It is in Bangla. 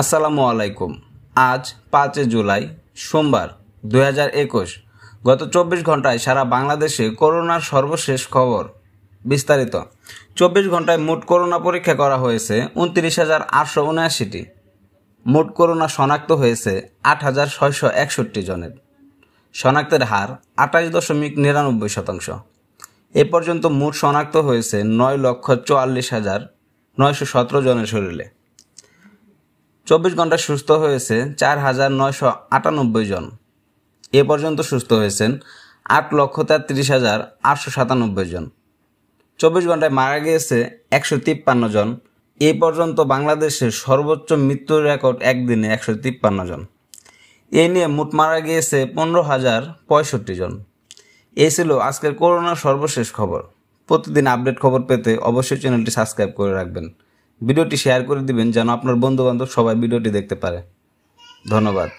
আসসালামু আলাইকুম আজ পাঁচে জুলাই সোমবার একুশ গত চব্বিশ ঘন্টায় সারা বাংলাদেশে করোনার সর্বশেষ খবর বিস্তারিত চব্বিশ ঘন্টায় মোট করোনা পরীক্ষা করা হয়েছে উনত্রিশ হাজার আটশো উনআশিটি মোট করোনা শনাক্ত হয়েছে আট হাজার ছয়শো একষট্টি জনের শনাক্তের হার আঠাশ দশমিক নিরানব্বই শতাংশ এ পর্যন্ত মোট শনাক্ত হয়েছে নয় লক্ষ চুয়াল্লিশ হাজার নয়শো সতেরো জনের শরীরে চব্বিশ ঘন্টা সুস্থ হয়েছে চার হাজার নয়শো আটানব্বই জন এ পর্যন্ত সুস্থ হয়েছেন আট লক্ষ তেত্রিশ হাজার আটশো সাতানব্বই জন চব্বিশ ঘন্টায় মারা গিয়েছে একশো তিপ্পান্ন জন এ পর্যন্ত বাংলাদেশের সর্বোচ্চ মৃত্যুর রেকর্ড একদিনে একশো তিপ্পান্ন জন এ নিয়ে মোট মারা গিয়েছে পনেরো হাজার পঁয়ষট্টি জন এই ছিল আজকের করোনার সর্বশেষ খবর প্রতিদিন আপডেট খবর পেতে অবশ্যই চ্যানেলটি সাবস্ক্রাইব করে রাখবেন ভিডিওটি শেয়ার করে দিবেন যেন আপনার বন্ধুবান্ধব সবাই ভিডিওটি দেখতে পারে ধন্যবাদ